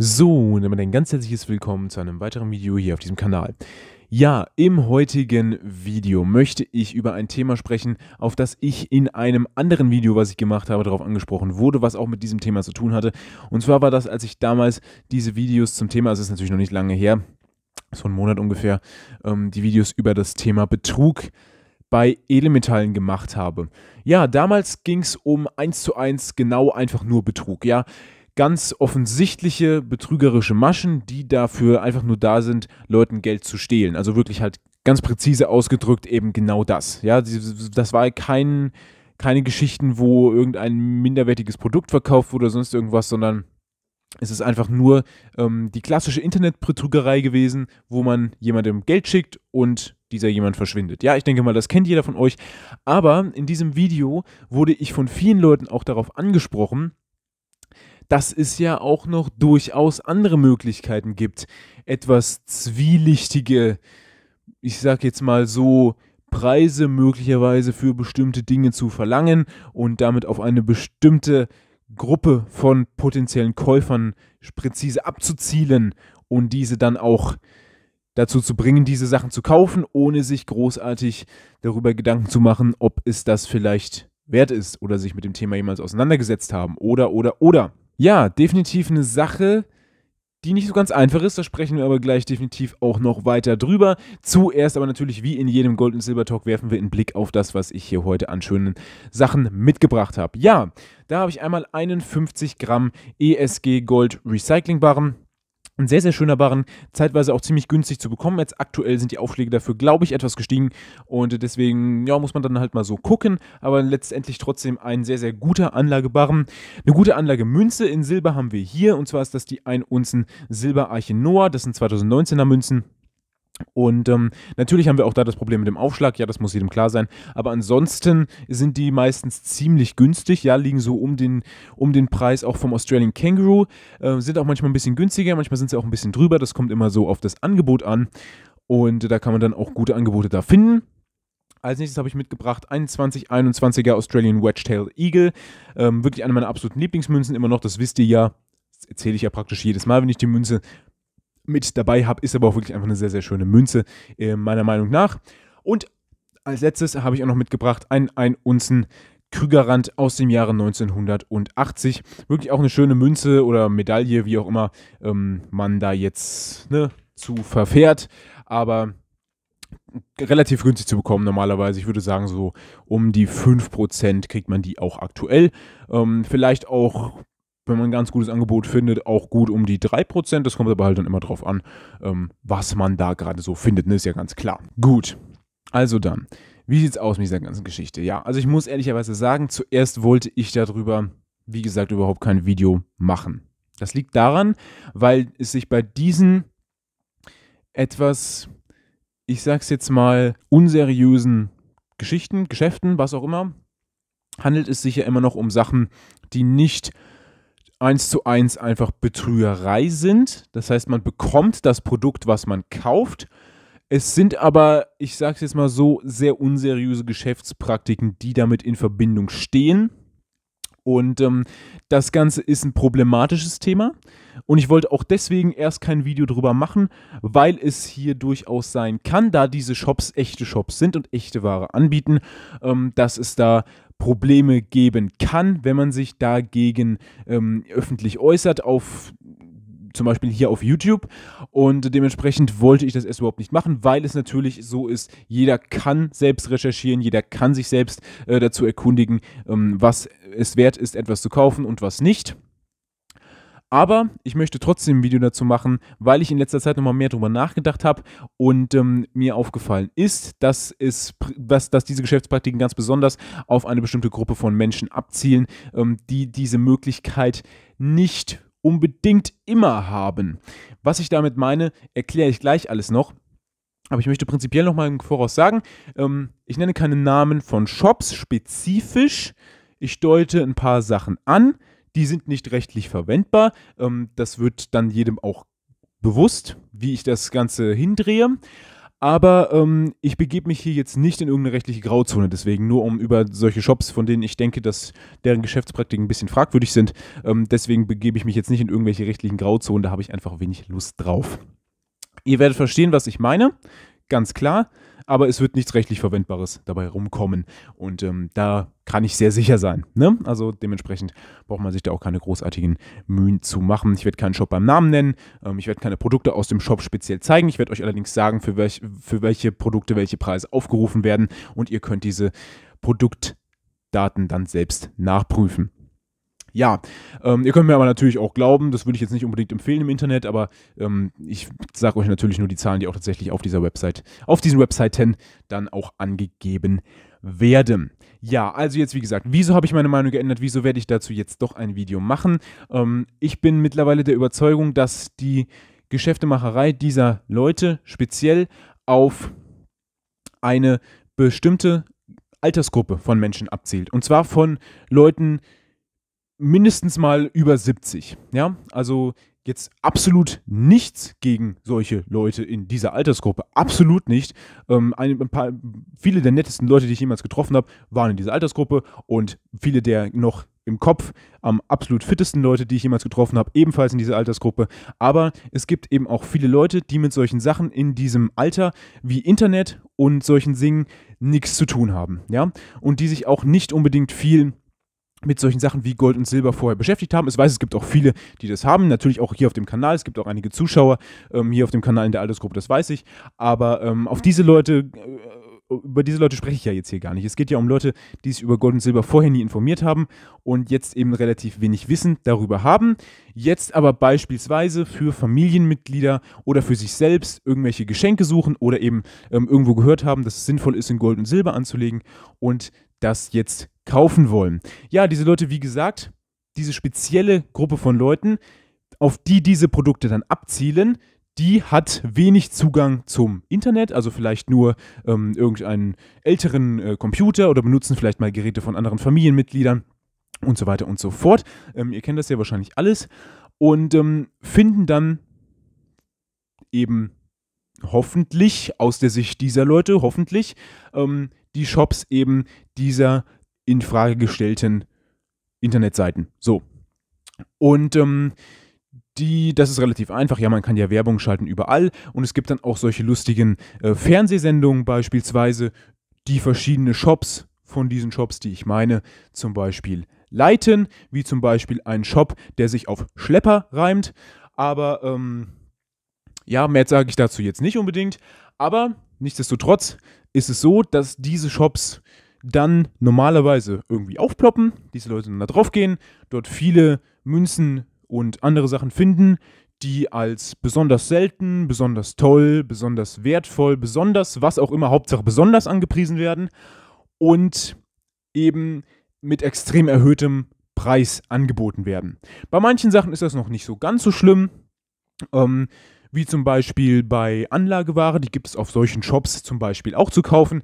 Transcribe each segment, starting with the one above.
So, und damit ein ganz herzliches Willkommen zu einem weiteren Video hier auf diesem Kanal. Ja, im heutigen Video möchte ich über ein Thema sprechen, auf das ich in einem anderen Video, was ich gemacht habe, darauf angesprochen wurde, was auch mit diesem Thema zu tun hatte. Und zwar war das, als ich damals diese Videos zum Thema, also es ist natürlich noch nicht lange her, so einen Monat ungefähr, ähm, die Videos über das Thema Betrug bei Edelmetallen gemacht habe. Ja, damals ging es um eins zu eins genau einfach nur Betrug, ja ganz offensichtliche betrügerische Maschen, die dafür einfach nur da sind, Leuten Geld zu stehlen. Also wirklich halt ganz präzise ausgedrückt eben genau das. Ja, das war kein, keine Geschichten, wo irgendein minderwertiges Produkt verkauft wurde oder sonst irgendwas, sondern es ist einfach nur ähm, die klassische Internetbetrügerei gewesen, wo man jemandem Geld schickt und dieser jemand verschwindet. Ja, ich denke mal, das kennt jeder von euch. Aber in diesem Video wurde ich von vielen Leuten auch darauf angesprochen, dass es ja auch noch durchaus andere Möglichkeiten gibt, etwas zwielichtige, ich sag jetzt mal so, Preise möglicherweise für bestimmte Dinge zu verlangen und damit auf eine bestimmte Gruppe von potenziellen Käufern präzise abzuzielen und diese dann auch dazu zu bringen, diese Sachen zu kaufen, ohne sich großartig darüber Gedanken zu machen, ob es das vielleicht wert ist oder sich mit dem Thema jemals auseinandergesetzt haben oder oder oder ja, definitiv eine Sache, die nicht so ganz einfach ist. Da sprechen wir aber gleich definitiv auch noch weiter drüber. Zuerst aber natürlich, wie in jedem Gold- und Silber-Talk, werfen wir einen Blick auf das, was ich hier heute an schönen Sachen mitgebracht habe. Ja, da habe ich einmal 51 Gramm ESG Gold recycling barren ein sehr, sehr schöner Barren, zeitweise auch ziemlich günstig zu bekommen. Jetzt aktuell sind die Aufschläge dafür, glaube ich, etwas gestiegen und deswegen, ja, muss man dann halt mal so gucken, aber letztendlich trotzdem ein sehr, sehr guter Anlagebarren. Eine gute Anlagemünze in Silber haben wir hier und zwar ist das die 1 Unzen Silber Arche Noah, das sind 2019er Münzen. Und ähm, natürlich haben wir auch da das Problem mit dem Aufschlag, ja, das muss jedem klar sein. Aber ansonsten sind die meistens ziemlich günstig, ja, liegen so um den, um den Preis auch vom Australian Kangaroo, äh, sind auch manchmal ein bisschen günstiger, manchmal sind sie auch ein bisschen drüber, das kommt immer so auf das Angebot an. Und da kann man dann auch gute Angebote da finden. Als nächstes habe ich mitgebracht 21, 21 er Australian Wedgetail Eagle. Ähm, wirklich eine meiner absoluten Lieblingsmünzen immer noch, das wisst ihr ja. Das erzähle ich ja praktisch jedes Mal, wenn ich die Münze mit dabei habe, ist aber auch wirklich einfach eine sehr, sehr schöne Münze, äh, meiner Meinung nach. Und als letztes habe ich auch noch mitgebracht einen 1 Unzen Krügerrand aus dem Jahre 1980. Wirklich auch eine schöne Münze oder Medaille, wie auch immer ähm, man da jetzt ne, zu verfährt. Aber relativ günstig zu bekommen normalerweise. Ich würde sagen, so um die 5% kriegt man die auch aktuell. Ähm, vielleicht auch wenn man ein ganz gutes Angebot findet, auch gut um die 3%. Das kommt aber halt dann immer drauf an, ähm, was man da gerade so findet, ne? ist ja ganz klar. Gut, also dann, wie sieht es aus mit dieser ganzen Geschichte? Ja, also ich muss ehrlicherweise sagen, zuerst wollte ich darüber, wie gesagt, überhaupt kein Video machen. Das liegt daran, weil es sich bei diesen etwas, ich sag's jetzt mal, unseriösen Geschichten, Geschäften, was auch immer, handelt es sich ja immer noch um Sachen, die nicht eins zu eins einfach Betrügerei sind. Das heißt, man bekommt das Produkt, was man kauft. Es sind aber, ich sage es jetzt mal so, sehr unseriöse Geschäftspraktiken, die damit in Verbindung stehen. Und ähm, das Ganze ist ein problematisches Thema. Und ich wollte auch deswegen erst kein Video darüber machen, weil es hier durchaus sein kann, da diese Shops echte Shops sind und echte Ware anbieten, ähm, dass es da Probleme geben kann, wenn man sich dagegen ähm, öffentlich äußert, auf zum Beispiel hier auf YouTube. Und dementsprechend wollte ich das erst überhaupt nicht machen, weil es natürlich so ist, jeder kann selbst recherchieren, jeder kann sich selbst äh, dazu erkundigen, ähm, was es wert ist, etwas zu kaufen und was nicht. Aber ich möchte trotzdem ein Video dazu machen, weil ich in letzter Zeit nochmal mehr darüber nachgedacht habe und ähm, mir aufgefallen ist, dass, es, dass, dass diese Geschäftspraktiken ganz besonders auf eine bestimmte Gruppe von Menschen abzielen, ähm, die diese Möglichkeit nicht unbedingt immer haben. Was ich damit meine, erkläre ich gleich alles noch. Aber ich möchte prinzipiell nochmal im Voraus sagen, ähm, ich nenne keine Namen von Shops spezifisch. Ich deute ein paar Sachen an die sind nicht rechtlich verwendbar. Ähm, das wird dann jedem auch bewusst, wie ich das Ganze hindrehe. Aber ähm, ich begebe mich hier jetzt nicht in irgendeine rechtliche Grauzone. Deswegen nur um über solche Shops, von denen ich denke, dass deren Geschäftspraktiken ein bisschen fragwürdig sind. Ähm, deswegen begebe ich mich jetzt nicht in irgendwelche rechtlichen Grauzonen. Da habe ich einfach wenig Lust drauf. Ihr werdet verstehen, was ich meine. Ganz klar aber es wird nichts rechtlich Verwendbares dabei rumkommen. Und ähm, da kann ich sehr sicher sein. Ne? Also dementsprechend braucht man sich da auch keine großartigen Mühen zu machen. Ich werde keinen Shop beim Namen nennen. Ähm, ich werde keine Produkte aus dem Shop speziell zeigen. Ich werde euch allerdings sagen, für, welch, für welche Produkte welche Preise aufgerufen werden. Und ihr könnt diese Produktdaten dann selbst nachprüfen. Ja, ähm, ihr könnt mir aber natürlich auch glauben, das würde ich jetzt nicht unbedingt empfehlen im Internet, aber ähm, ich sage euch natürlich nur die Zahlen, die auch tatsächlich auf dieser Website, auf diesen Webseiten dann auch angegeben werden. Ja, also jetzt wie gesagt, wieso habe ich meine Meinung geändert? Wieso werde ich dazu jetzt doch ein Video machen? Ähm, ich bin mittlerweile der Überzeugung, dass die Geschäftemacherei dieser Leute speziell auf eine bestimmte Altersgruppe von Menschen abzielt. Und zwar von Leuten, die mindestens mal über 70. Ja, also jetzt absolut nichts gegen solche Leute in dieser Altersgruppe. Absolut nicht. Ähm, ein, ein paar, viele der nettesten Leute, die ich jemals getroffen habe, waren in dieser Altersgruppe und viele der noch im Kopf am absolut fittesten Leute, die ich jemals getroffen habe, ebenfalls in dieser Altersgruppe. Aber es gibt eben auch viele Leute, die mit solchen Sachen in diesem Alter wie Internet und solchen Singen nichts zu tun haben. Ja? Und die sich auch nicht unbedingt viel mit solchen Sachen wie Gold und Silber vorher beschäftigt haben. Ich weiß, es gibt auch viele, die das haben. Natürlich auch hier auf dem Kanal. Es gibt auch einige Zuschauer ähm, hier auf dem Kanal in der Altersgruppe, das weiß ich. Aber ähm, auf diese Leute, äh, über diese Leute spreche ich ja jetzt hier gar nicht. Es geht ja um Leute, die sich über Gold und Silber vorher nie informiert haben und jetzt eben relativ wenig Wissen darüber haben. Jetzt aber beispielsweise für Familienmitglieder oder für sich selbst irgendwelche Geschenke suchen oder eben ähm, irgendwo gehört haben, dass es sinnvoll ist, in Gold und Silber anzulegen und das jetzt kaufen wollen. Ja, diese Leute, wie gesagt, diese spezielle Gruppe von Leuten, auf die diese Produkte dann abzielen, die hat wenig Zugang zum Internet, also vielleicht nur ähm, irgendeinen älteren äh, Computer oder benutzen vielleicht mal Geräte von anderen Familienmitgliedern und so weiter und so fort. Ähm, ihr kennt das ja wahrscheinlich alles und ähm, finden dann eben hoffentlich aus der Sicht dieser Leute, hoffentlich ähm, die Shops eben dieser in Frage gestellten Internetseiten. So. Und ähm, die, das ist relativ einfach. Ja, man kann ja Werbung schalten überall und es gibt dann auch solche lustigen äh, Fernsehsendungen beispielsweise, die verschiedene Shops von diesen Shops, die ich meine, zum Beispiel leiten, wie zum Beispiel ein Shop, der sich auf Schlepper reimt. Aber ähm, ja, mehr sage ich dazu jetzt nicht unbedingt. Aber nichtsdestotrotz ist es so, dass diese Shops dann normalerweise irgendwie aufploppen, diese Leute dann da drauf gehen, dort viele Münzen und andere Sachen finden, die als besonders selten, besonders toll, besonders wertvoll, besonders was auch immer, Hauptsache besonders angepriesen werden und eben mit extrem erhöhtem Preis angeboten werden. Bei manchen Sachen ist das noch nicht so ganz so schlimm. Ähm, wie zum Beispiel bei Anlageware, die gibt es auf solchen Shops zum Beispiel auch zu kaufen.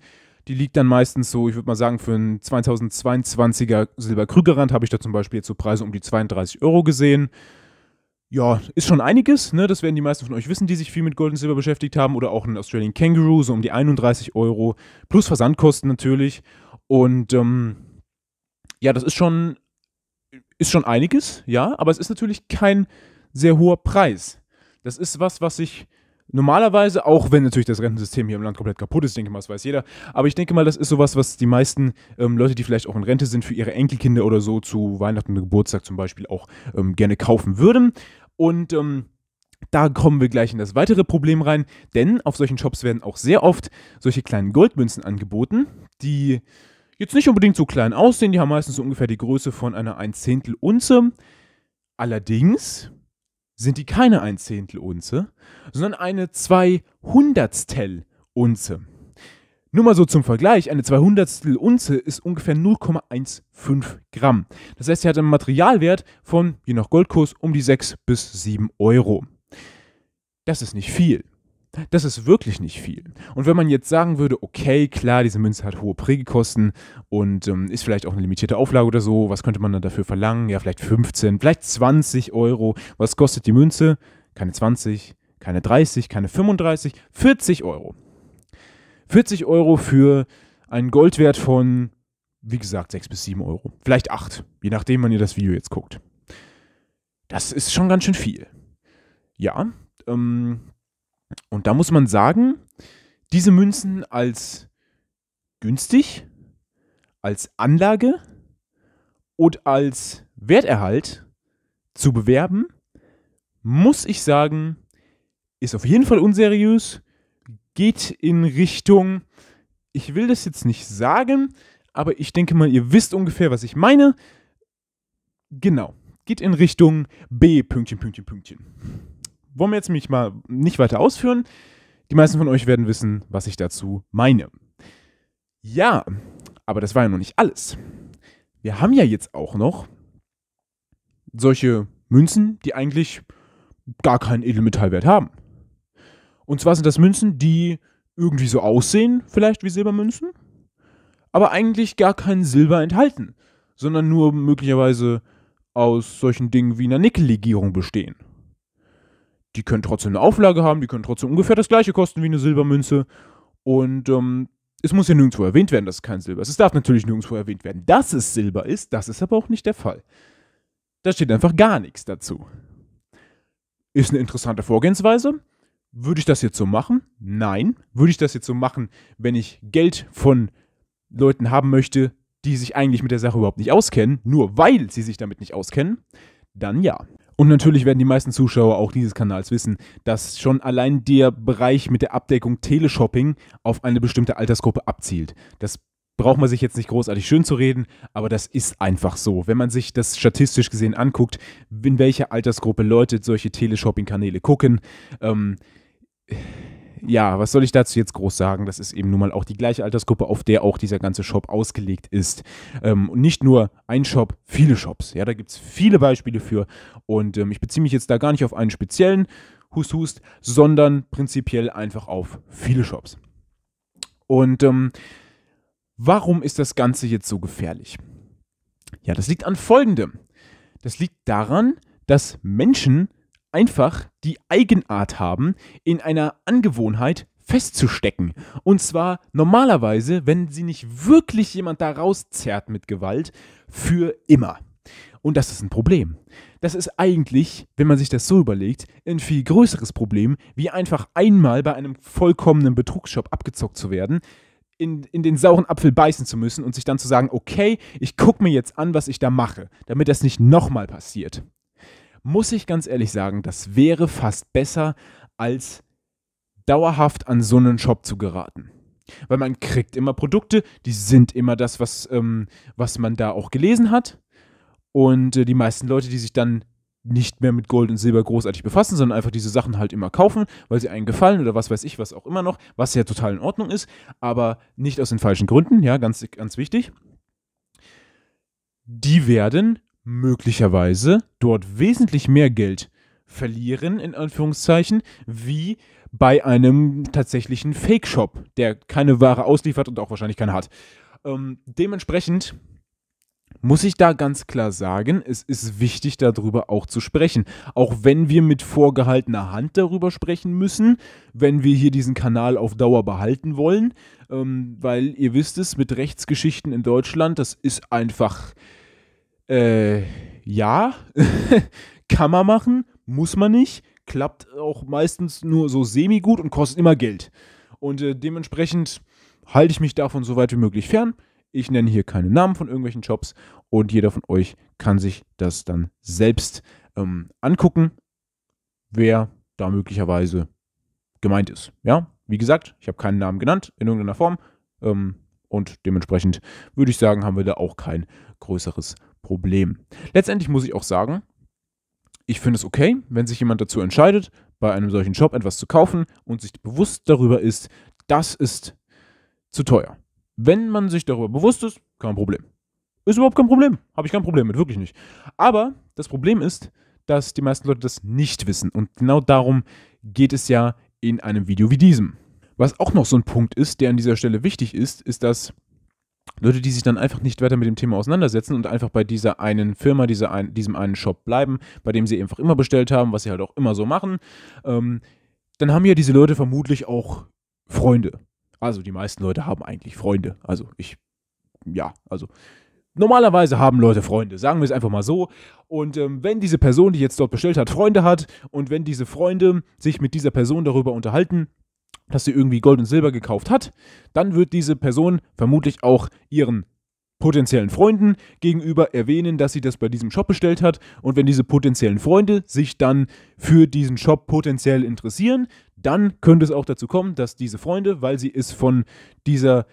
Die liegt dann meistens so, ich würde mal sagen, für einen 2022er Silberkrügerrand habe ich da zum Beispiel jetzt so Preise um die 32 Euro gesehen. Ja, ist schon einiges, ne? das werden die meisten von euch wissen, die sich viel mit Gold und Silber beschäftigt haben. Oder auch ein Australian Kangaroo, so um die 31 Euro, plus Versandkosten natürlich. Und ähm, ja, das ist schon, ist schon einiges, ja, aber es ist natürlich kein sehr hoher Preis. Das ist was, was ich, normalerweise, auch wenn natürlich das Rentensystem hier im Land komplett kaputt ist, denke ich mal, das weiß jeder, aber ich denke mal, das ist sowas, was die meisten ähm, Leute, die vielleicht auch in Rente sind, für ihre Enkelkinder oder so zu Weihnachten und Geburtstag zum Beispiel auch ähm, gerne kaufen würden. Und ähm, da kommen wir gleich in das weitere Problem rein, denn auf solchen Shops werden auch sehr oft solche kleinen Goldmünzen angeboten, die jetzt nicht unbedingt so klein aussehen, die haben meistens so ungefähr die Größe von einer 1 Zehntel Unze. Allerdings sind die keine ein Zehntel Unze, sondern eine zwei Hundertstel Unze. Nur mal so zum Vergleich, eine 200 Unze ist ungefähr 0,15 Gramm. Das heißt, sie hat einen Materialwert von, je nach Goldkurs, um die 6 bis 7 Euro. Das ist nicht viel das ist wirklich nicht viel. Und wenn man jetzt sagen würde, okay, klar, diese Münze hat hohe Prägekosten und ähm, ist vielleicht auch eine limitierte Auflage oder so, was könnte man dann dafür verlangen? Ja, vielleicht 15, vielleicht 20 Euro. Was kostet die Münze? Keine 20, keine 30, keine 35, 40 Euro. 40 Euro für einen Goldwert von, wie gesagt, 6 bis 7 Euro. Vielleicht 8, je nachdem, wann ihr das Video jetzt guckt. Das ist schon ganz schön viel. Ja, ähm, und da muss man sagen, diese Münzen als günstig, als Anlage und als Werterhalt zu bewerben, muss ich sagen, ist auf jeden Fall unseriös, geht in Richtung, ich will das jetzt nicht sagen, aber ich denke mal, ihr wisst ungefähr, was ich meine. Genau, geht in Richtung B, Pünktchen, Pünktchen, Pünktchen wollen wir jetzt mich mal nicht weiter ausführen. Die meisten von euch werden wissen, was ich dazu meine. Ja, aber das war ja noch nicht alles. Wir haben ja jetzt auch noch solche Münzen, die eigentlich gar keinen Edelmetallwert haben. Und zwar sind das Münzen, die irgendwie so aussehen, vielleicht wie Silbermünzen, aber eigentlich gar kein Silber enthalten, sondern nur möglicherweise aus solchen Dingen wie einer Nickellegierung bestehen die können trotzdem eine Auflage haben, die können trotzdem ungefähr das gleiche kosten wie eine Silbermünze. Und ähm, es muss ja nirgendwo erwähnt werden, dass es kein Silber ist. Es darf natürlich nirgendwo erwähnt werden, dass es Silber ist. Das ist aber auch nicht der Fall. Da steht einfach gar nichts dazu. Ist eine interessante Vorgehensweise. Würde ich das jetzt so machen? Nein. Würde ich das jetzt so machen, wenn ich Geld von Leuten haben möchte, die sich eigentlich mit der Sache überhaupt nicht auskennen, nur weil sie sich damit nicht auskennen? Dann ja. Und natürlich werden die meisten Zuschauer auch dieses Kanals wissen, dass schon allein der Bereich mit der Abdeckung Teleshopping auf eine bestimmte Altersgruppe abzielt. Das braucht man sich jetzt nicht großartig schön zu reden, aber das ist einfach so. Wenn man sich das statistisch gesehen anguckt, in welcher Altersgruppe Leute solche Teleshopping-Kanäle gucken, ähm, ja, was soll ich dazu jetzt groß sagen? Das ist eben nun mal auch die gleiche Altersgruppe, auf der auch dieser ganze Shop ausgelegt ist. Ähm, und nicht nur ein Shop, viele Shops. Ja, da gibt es viele Beispiele für. Und ähm, ich beziehe mich jetzt da gar nicht auf einen speziellen, hust, hust, sondern prinzipiell einfach auf viele Shops. Und ähm, warum ist das Ganze jetzt so gefährlich? Ja, das liegt an Folgendem. Das liegt daran, dass Menschen einfach die Eigenart haben, in einer Angewohnheit festzustecken. Und zwar normalerweise, wenn sie nicht wirklich jemand da rauszerrt mit Gewalt, für immer. Und das ist ein Problem. Das ist eigentlich, wenn man sich das so überlegt, ein viel größeres Problem, wie einfach einmal bei einem vollkommenen Betrugsshop abgezockt zu werden, in, in den sauren Apfel beißen zu müssen und sich dann zu sagen, okay, ich gucke mir jetzt an, was ich da mache, damit das nicht nochmal passiert muss ich ganz ehrlich sagen, das wäre fast besser, als dauerhaft an so einen Shop zu geraten. Weil man kriegt immer Produkte, die sind immer das, was, ähm, was man da auch gelesen hat. Und äh, die meisten Leute, die sich dann nicht mehr mit Gold und Silber großartig befassen, sondern einfach diese Sachen halt immer kaufen, weil sie einen gefallen oder was weiß ich, was auch immer noch, was ja total in Ordnung ist, aber nicht aus den falschen Gründen, ja, ganz, ganz wichtig. Die werden möglicherweise dort wesentlich mehr Geld verlieren, in Anführungszeichen, wie bei einem tatsächlichen Fake-Shop, der keine Ware ausliefert und auch wahrscheinlich keine hat. Ähm, dementsprechend muss ich da ganz klar sagen, es ist wichtig, darüber auch zu sprechen. Auch wenn wir mit vorgehaltener Hand darüber sprechen müssen, wenn wir hier diesen Kanal auf Dauer behalten wollen, ähm, weil ihr wisst es, mit Rechtsgeschichten in Deutschland, das ist einfach äh, ja, kann man machen, muss man nicht, klappt auch meistens nur so semi-gut und kostet immer Geld. Und äh, dementsprechend halte ich mich davon so weit wie möglich fern. Ich nenne hier keine Namen von irgendwelchen Jobs und jeder von euch kann sich das dann selbst ähm, angucken, wer da möglicherweise gemeint ist. Ja, wie gesagt, ich habe keinen Namen genannt in irgendeiner Form ähm, und dementsprechend würde ich sagen, haben wir da auch kein größeres Problem. Problem. Letztendlich muss ich auch sagen, ich finde es okay, wenn sich jemand dazu entscheidet, bei einem solchen Shop etwas zu kaufen und sich bewusst darüber ist, das ist zu teuer. Wenn man sich darüber bewusst ist, kein Problem. Ist überhaupt kein Problem. Habe ich kein Problem mit, wirklich nicht. Aber das Problem ist, dass die meisten Leute das nicht wissen. Und genau darum geht es ja in einem Video wie diesem. Was auch noch so ein Punkt ist, der an dieser Stelle wichtig ist, ist, dass Leute, die sich dann einfach nicht weiter mit dem Thema auseinandersetzen und einfach bei dieser einen Firma, dieser ein, diesem einen Shop bleiben, bei dem sie einfach immer bestellt haben, was sie halt auch immer so machen, ähm, dann haben ja diese Leute vermutlich auch Freunde. Also die meisten Leute haben eigentlich Freunde. Also ich, ja, also normalerweise haben Leute Freunde, sagen wir es einfach mal so. Und ähm, wenn diese Person, die jetzt dort bestellt hat, Freunde hat und wenn diese Freunde sich mit dieser Person darüber unterhalten, dass sie irgendwie Gold und Silber gekauft hat, dann wird diese Person vermutlich auch ihren potenziellen Freunden gegenüber erwähnen, dass sie das bei diesem Shop bestellt hat. Und wenn diese potenziellen Freunde sich dann für diesen Shop potenziell interessieren, dann könnte es auch dazu kommen, dass diese Freunde, weil sie es von dieser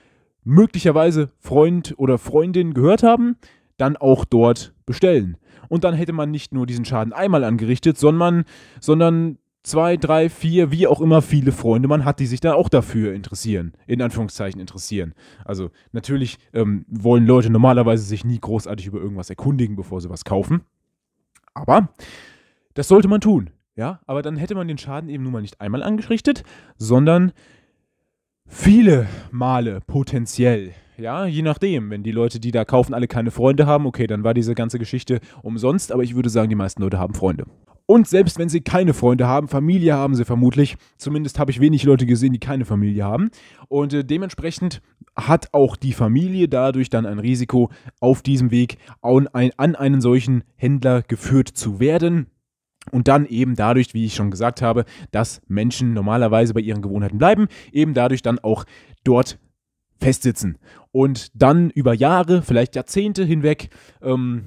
möglicherweise Freund oder Freundin gehört haben, dann auch dort bestellen. Und dann hätte man nicht nur diesen Schaden einmal angerichtet, sondern, sondern zwei, drei, vier, wie auch immer viele Freunde man hat, die sich da auch dafür interessieren, in Anführungszeichen interessieren. Also natürlich ähm, wollen Leute normalerweise sich nie großartig über irgendwas erkundigen, bevor sie was kaufen. Aber das sollte man tun, ja. Aber dann hätte man den Schaden eben nun mal nicht einmal angerichtet, sondern viele Male potenziell. Ja, je nachdem. Wenn die Leute, die da kaufen, alle keine Freunde haben, okay, dann war diese ganze Geschichte umsonst. Aber ich würde sagen, die meisten Leute haben Freunde. Und selbst wenn sie keine Freunde haben, Familie haben sie vermutlich. Zumindest habe ich wenig Leute gesehen, die keine Familie haben. Und äh, dementsprechend hat auch die Familie dadurch dann ein Risiko, auf diesem Weg an, ein, an einen solchen Händler geführt zu werden. Und dann eben dadurch, wie ich schon gesagt habe, dass Menschen normalerweise bei ihren Gewohnheiten bleiben, eben dadurch dann auch dort festsitzen und dann über Jahre, vielleicht Jahrzehnte hinweg ähm,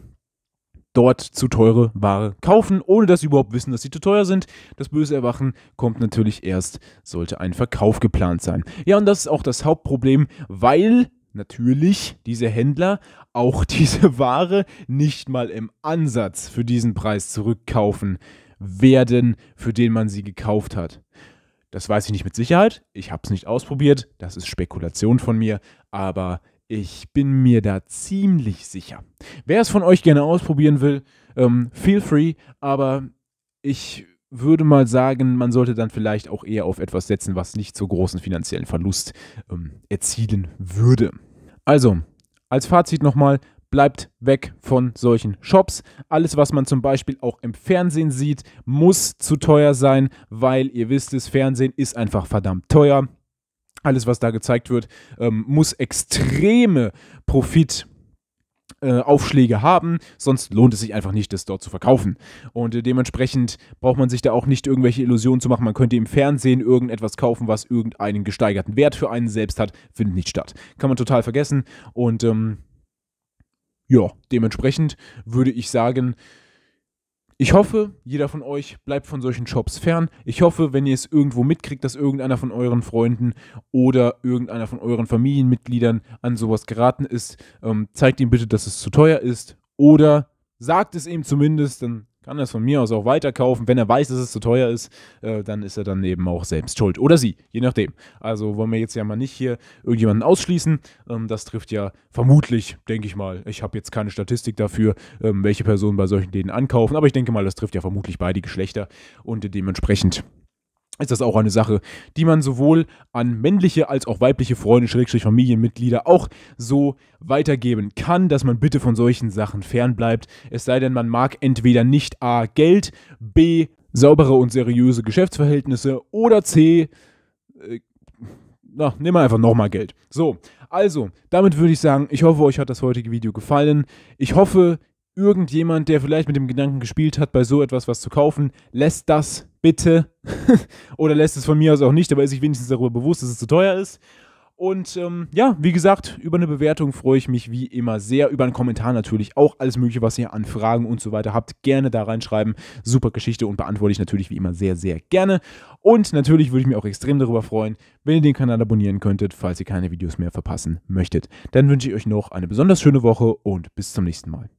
dort zu teure Ware kaufen, ohne dass sie überhaupt wissen, dass sie zu teuer sind. Das böse Erwachen kommt natürlich erst, sollte ein Verkauf geplant sein. Ja, und das ist auch das Hauptproblem, weil natürlich diese Händler auch diese Ware nicht mal im Ansatz für diesen Preis zurückkaufen werden, für den man sie gekauft hat. Das weiß ich nicht mit Sicherheit, ich habe es nicht ausprobiert, das ist Spekulation von mir, aber ich bin mir da ziemlich sicher. Wer es von euch gerne ausprobieren will, ähm, feel free, aber ich würde mal sagen, man sollte dann vielleicht auch eher auf etwas setzen, was nicht so großen finanziellen Verlust ähm, erzielen würde. Also, als Fazit nochmal, bleibt weg von solchen Shops. Alles, was man zum Beispiel auch im Fernsehen sieht, muss zu teuer sein, weil ihr wisst es, Fernsehen ist einfach verdammt teuer alles, was da gezeigt wird, ähm, muss extreme Profit. Aufschläge haben, sonst lohnt es sich einfach nicht, das dort zu verkaufen. Und äh, dementsprechend braucht man sich da auch nicht irgendwelche Illusionen zu machen. Man könnte im Fernsehen irgendetwas kaufen, was irgendeinen gesteigerten Wert für einen selbst hat, findet nicht statt. Kann man total vergessen. Und ähm, ja, dementsprechend würde ich sagen, ich hoffe, jeder von euch bleibt von solchen Shops fern. Ich hoffe, wenn ihr es irgendwo mitkriegt, dass irgendeiner von euren Freunden oder irgendeiner von euren Familienmitgliedern an sowas geraten ist, ähm, zeigt ihm bitte, dass es zu teuer ist oder sagt es ihm zumindest, dann kann das von mir aus auch weiterkaufen. Wenn er weiß, dass es zu teuer ist, äh, dann ist er dann eben auch selbst schuld. Oder sie, je nachdem. Also wollen wir jetzt ja mal nicht hier irgendjemanden ausschließen. Ähm, das trifft ja vermutlich, denke ich mal. Ich habe jetzt keine Statistik dafür, ähm, welche Personen bei solchen Läden ankaufen, aber ich denke mal, das trifft ja vermutlich beide Geschlechter und dementsprechend ist das auch eine Sache, die man sowohl an männliche als auch weibliche Freunde, Schrägstrich Familienmitglieder auch so weitergeben kann, dass man bitte von solchen Sachen fernbleibt. Es sei denn, man mag entweder nicht A. Geld, B. saubere und seriöse Geschäftsverhältnisse oder C. Äh, na, nehmen wir einfach nochmal Geld. So, also, damit würde ich sagen, ich hoffe, euch hat das heutige Video gefallen. Ich hoffe, irgendjemand, der vielleicht mit dem Gedanken gespielt hat, bei so etwas was zu kaufen, lässt das bitte oder lässt es von mir aus auch nicht, aber ist sich wenigstens darüber bewusst, dass es zu teuer ist. Und ähm, ja, wie gesagt, über eine Bewertung freue ich mich wie immer sehr. Über einen Kommentar natürlich auch alles Mögliche, was ihr an Fragen und so weiter habt, gerne da reinschreiben. Super Geschichte und beantworte ich natürlich wie immer sehr, sehr gerne. Und natürlich würde ich mich auch extrem darüber freuen, wenn ihr den Kanal abonnieren könntet, falls ihr keine Videos mehr verpassen möchtet. Dann wünsche ich euch noch eine besonders schöne Woche und bis zum nächsten Mal.